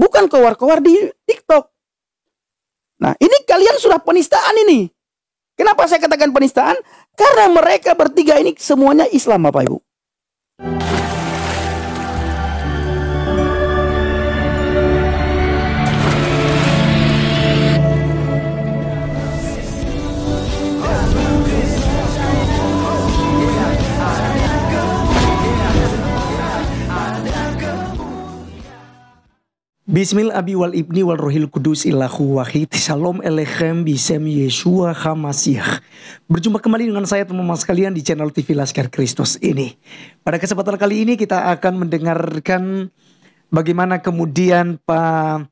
Bukan kowar-kowar di TikTok. Nah, ini kalian sudah penistaan ini. Kenapa saya katakan penistaan? Karena mereka bertiga ini semuanya Islam, Bapak Ibu. Bismillahirrahmanirrahim. Abi wal Ibni wal Rohil Kudus ilahu wahid. Shalom Elechem bisem Yeshua HaMasiah. Berjumpa kembali dengan saya teman-teman sekalian di channel TV Laskar Kristus ini. Pada kesempatan kali ini kita akan mendengarkan bagaimana kemudian Pak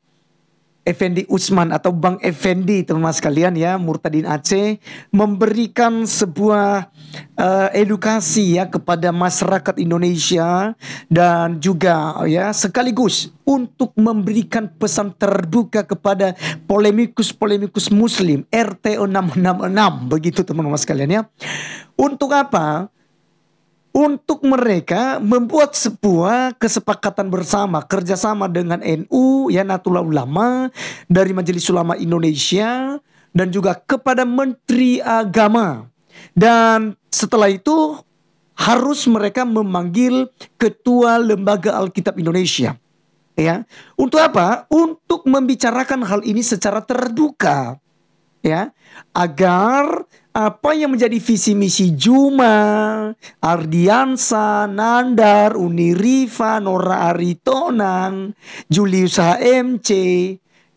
Effendi Usman atau Bang Effendi teman-teman sekalian ya Murtadin Aceh memberikan sebuah uh, edukasi ya kepada masyarakat Indonesia dan juga ya sekaligus untuk memberikan pesan terbuka kepada polemikus-polemikus muslim RT 666 begitu teman-teman sekalian ya. Untuk apa? untuk mereka membuat sebuah kesepakatan bersama kerjasama dengan NU ya Natul Ulama dari Majelis Ulama Indonesia dan juga kepada Menteri Agama dan setelah itu harus mereka memanggil Ketua Lembaga Alkitab Indonesia ya untuk apa untuk membicarakan hal ini secara terbuka ya agar apa yang menjadi visi misi Juma, Ardiansa, Nandar, Uniriva, Nora Aritonang, Julius HMC,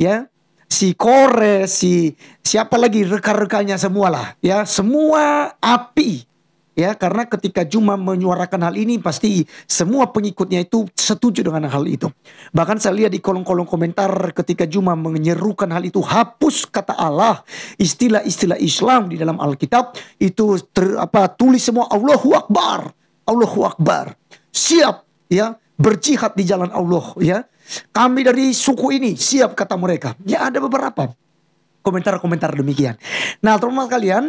ya, si Kore, si siapa lagi rekan-rekannya semualah ya, semua api Ya, karena ketika Juma menyuarakan hal ini pasti semua pengikutnya itu setuju dengan hal itu. Bahkan saya lihat di kolom-kolom komentar ketika Juma menyerukan hal itu hapus kata Allah, istilah-istilah Islam di dalam Alkitab itu ter, apa tulis semua Allahu Akbar, Allahu Akbar. Siap ya berjihad di jalan Allah ya. Kami dari suku ini siap kata mereka. Ya ada beberapa komentar-komentar demikian. Nah, teman-teman kalian,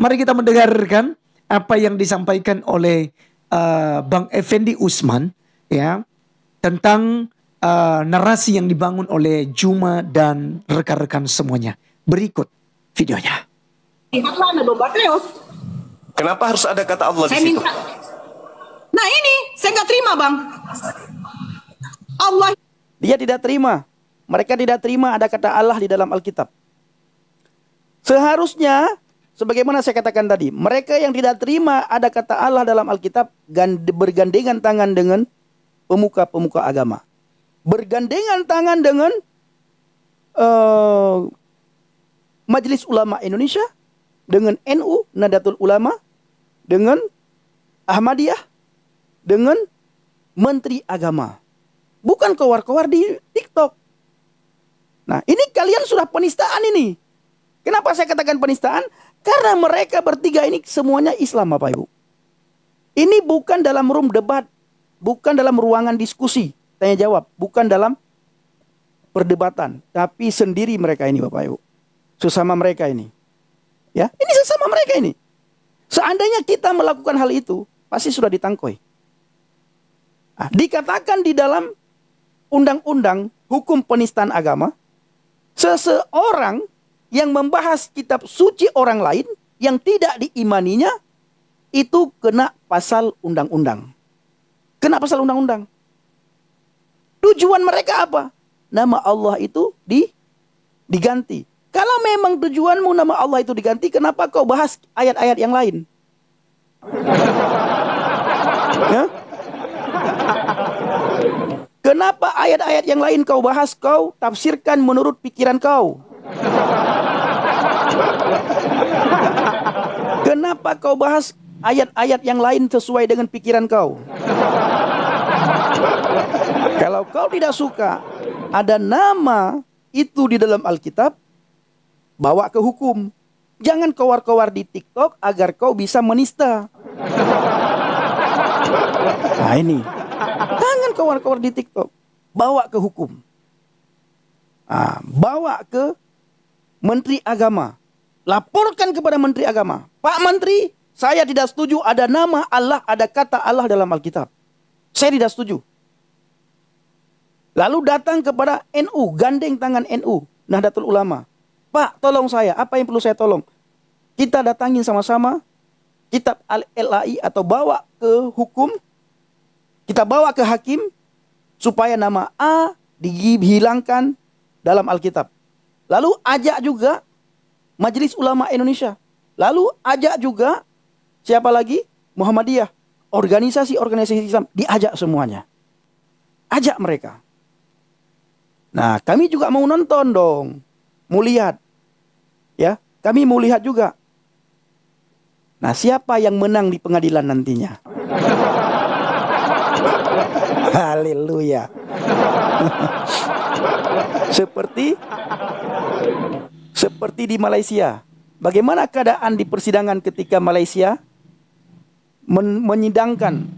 mari kita mendengarkan apa yang disampaikan oleh uh, Bang Effendi Usman ya tentang uh, narasi yang dibangun oleh Juma dan rekan-rekan semuanya. Berikut videonya. Kenapa harus ada kata Allah saya di situ? Minta. Nah ini saya nggak terima bang. Allah. Dia tidak terima. Mereka tidak terima ada kata Allah di dalam Alkitab. Seharusnya Sebagaimana saya katakan tadi, mereka yang tidak terima ada kata Allah dalam Alkitab bergandengan tangan dengan pemuka-pemuka agama. Bergandengan tangan dengan uh, eh, Majelis Ulama Indonesia, dengan NU, Nadatul Ulama, dengan Ahmadiyah, dengan Menteri Agama. Bukan kowar-kowar di TikTok. Nah, ini kalian sudah penistaan ini. Kenapa saya katakan penistaan? Karena mereka bertiga ini semuanya Islam Bapak Ibu. Ini bukan dalam room debat, bukan dalam ruangan diskusi, tanya jawab, bukan dalam perdebatan, tapi sendiri mereka ini Bapak Ibu. Sesama mereka ini. Ya, ini sesama mereka ini. Seandainya kita melakukan hal itu, pasti sudah ditangkoi. Nah, dikatakan di dalam undang-undang hukum penistaan agama, seseorang yang membahas kitab suci orang lain yang tidak diimaninya itu kena pasal undang-undang. Kena pasal undang-undang. Tujuan mereka apa? Nama Allah itu di diganti. Kalau memang tujuanmu nama Allah itu diganti, kenapa kau bahas ayat-ayat yang lain? ya? Kenapa ayat-ayat yang lain kau bahas, kau tafsirkan menurut pikiran kau? Kenapa kau bahas ayat-ayat yang lain sesuai dengan pikiran kau? Kalau kau tidak suka ada nama itu di dalam Alkitab, bawa ke hukum. Jangan kowar-kowar di TikTok agar kau bisa menista. Nah ini. Jangan kowar-kowar di TikTok. Bawa ke hukum. Nah, bawa ke Menteri Agama laporkan kepada Menteri Agama. Pak Menteri, saya tidak setuju ada nama Allah, ada kata Allah dalam Alkitab. Saya tidak setuju. Lalu datang kepada NU, gandeng tangan NU, Nahdlatul Ulama. Pak, tolong saya. Apa yang perlu saya tolong? Kita datangin sama-sama kitab Al LAI atau bawa ke hukum. Kita bawa ke hakim supaya nama A dihilangkan dalam Alkitab. Lalu ajak juga Majelis Ulama Indonesia. Lalu ajak juga siapa lagi? Muhammadiyah. Organisasi-organisasi Islam diajak semuanya. Ajak mereka. Nah, kami juga mau nonton dong. Mau lihat. Ya, kami mau lihat juga. Nah, siapa yang menang di pengadilan nantinya? Haleluya. Seperti seperti di Malaysia. Bagaimana keadaan di persidangan ketika Malaysia men menyidangkan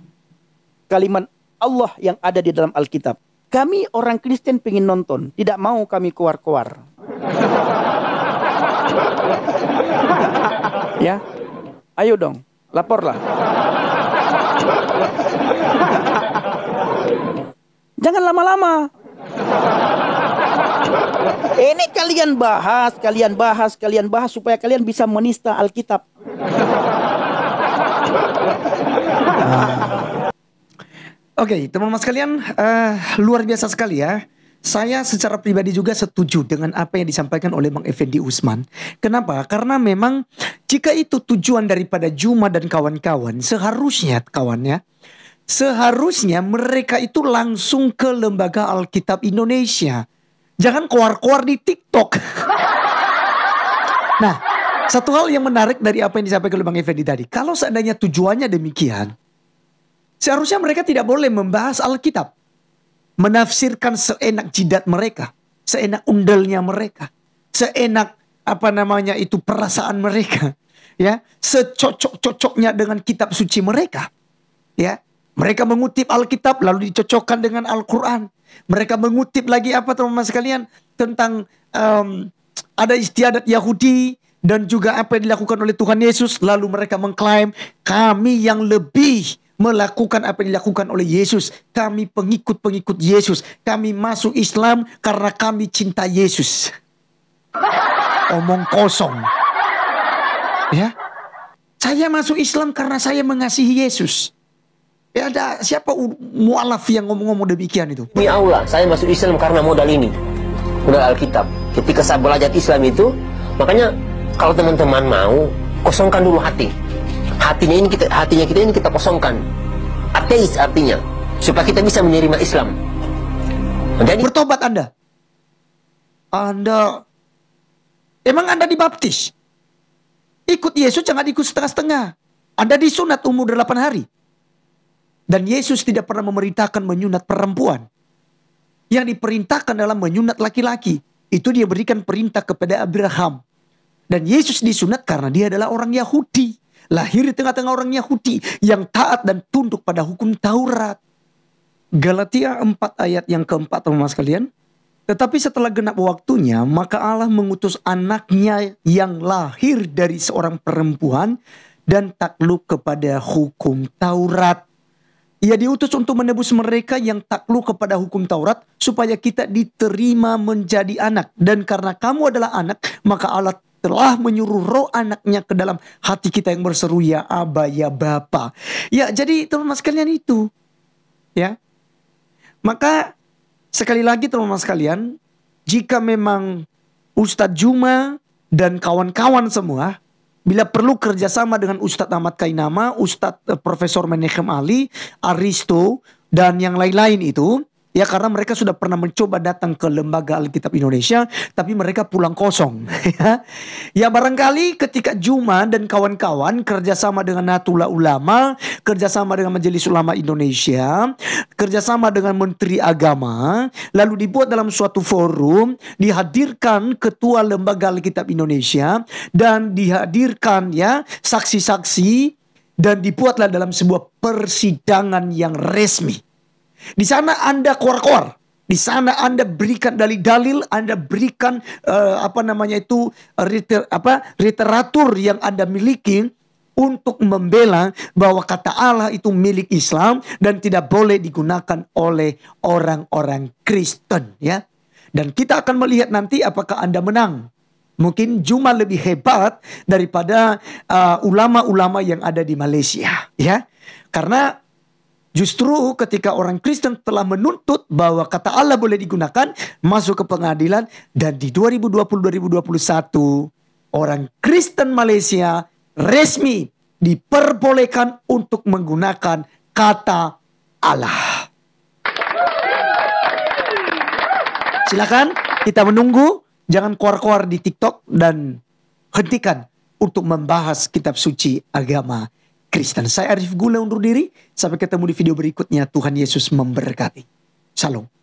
kalimat Allah yang ada di dalam Alkitab? Kami orang Kristen ingin nonton, tidak mau kami keluar-keluar. ya, ayo dong, laporlah. Jangan lama-lama. Ini kalian bahas, kalian bahas, kalian bahas supaya kalian bisa menista Alkitab. Ah. Oke, okay, teman-teman sekalian, uh, luar biasa sekali ya. Saya secara pribadi juga setuju dengan apa yang disampaikan oleh Bang Effendi Usman. Kenapa? Karena memang jika itu tujuan daripada Juma dan kawan-kawan, seharusnya kawannya, seharusnya mereka itu langsung ke Lembaga Alkitab Indonesia jangan keluar-keluar di TikTok. nah, satu hal yang menarik dari apa yang disampaikan oleh Bang Effendi tadi, kalau seandainya tujuannya demikian, seharusnya mereka tidak boleh membahas Alkitab, menafsirkan seenak jidat mereka, seenak undelnya mereka, seenak apa namanya itu perasaan mereka, ya, secocok-cocoknya dengan kitab suci mereka, ya. Mereka mengutip Alkitab lalu dicocokkan dengan Al-Quran. Mereka mengutip lagi apa teman-teman sekalian tentang um, ada istiadat Yahudi dan juga apa yang dilakukan oleh Tuhan Yesus. Lalu mereka mengklaim kami yang lebih melakukan apa yang dilakukan oleh Yesus. Kami pengikut-pengikut Yesus. Kami masuk Islam karena kami cinta Yesus. Omong kosong. Ya. Saya masuk Islam karena saya mengasihi Yesus. Ya ada siapa mualaf yang ngomong-ngomong demikian itu? Ini Allah, saya masuk Islam karena modal ini. Modal Alkitab. Ketika saya belajar Islam itu, makanya kalau teman-teman mau, kosongkan dulu hati. Hatinya ini kita hatinya kita ini kita kosongkan. Ateis artinya supaya kita bisa menerima Islam. Jadi bertobat Anda. Anda emang Anda dibaptis? Ikut Yesus jangan ikut setengah-setengah. Anda disunat umur 8 hari. Dan Yesus tidak pernah memerintahkan menyunat perempuan. Yang diperintahkan dalam menyunat laki-laki. Itu dia berikan perintah kepada Abraham. Dan Yesus disunat karena dia adalah orang Yahudi. Lahir di tengah-tengah orang Yahudi yang taat dan tunduk pada hukum Taurat. Galatia 4 ayat yang keempat teman-teman sekalian. Tetapi setelah genap waktunya, maka Allah mengutus anaknya yang lahir dari seorang perempuan dan takluk kepada hukum Taurat. Ia diutus untuk menebus mereka yang takluk kepada hukum Taurat supaya kita diterima menjadi anak. Dan karena kamu adalah anak, maka Allah telah menyuruh roh anaknya ke dalam hati kita yang berseru ya Aba ya Bapa. Ya, jadi teman-teman sekalian itu. Ya. Maka sekali lagi teman-teman sekalian, jika memang Ustadz Juma dan kawan-kawan semua Bila perlu kerjasama dengan Ustadz Ahmad Kainama, Ustadz eh, Profesor Menekem Ali, Aristo, dan yang lain-lain itu Ya karena mereka sudah pernah mencoba datang ke lembaga Alkitab Indonesia, tapi mereka pulang kosong. Ya. ya, barangkali ketika Juma dan kawan-kawan kerjasama dengan Natula Ulama, kerjasama dengan Majelis Ulama Indonesia, kerjasama dengan Menteri Agama, lalu dibuat dalam suatu forum, dihadirkan Ketua Lembaga Alkitab Indonesia dan dihadirkan ya saksi-saksi dan dibuatlah dalam sebuah persidangan yang resmi. Di sana Anda kor-kor. Di sana Anda berikan dalil-dalil, Anda berikan uh, apa namanya itu liter, apa literatur yang Anda miliki untuk membela bahwa kata Allah itu milik Islam dan tidak boleh digunakan oleh orang-orang Kristen ya. Dan kita akan melihat nanti apakah Anda menang. Mungkin Juma lebih hebat daripada eh, ulama-ulama uh, yang ada di Malaysia ya. Karena Justru ketika orang Kristen telah menuntut bahwa kata Allah boleh digunakan masuk ke pengadilan dan di 2020-2021 orang Kristen Malaysia resmi diperbolehkan untuk menggunakan kata Allah. Silakan kita menunggu, jangan keluar-keluar di TikTok dan hentikan untuk membahas kitab suci agama Kristen. Saya Arif Gula undur diri. Sampai ketemu di video berikutnya. Tuhan Yesus memberkati. salam.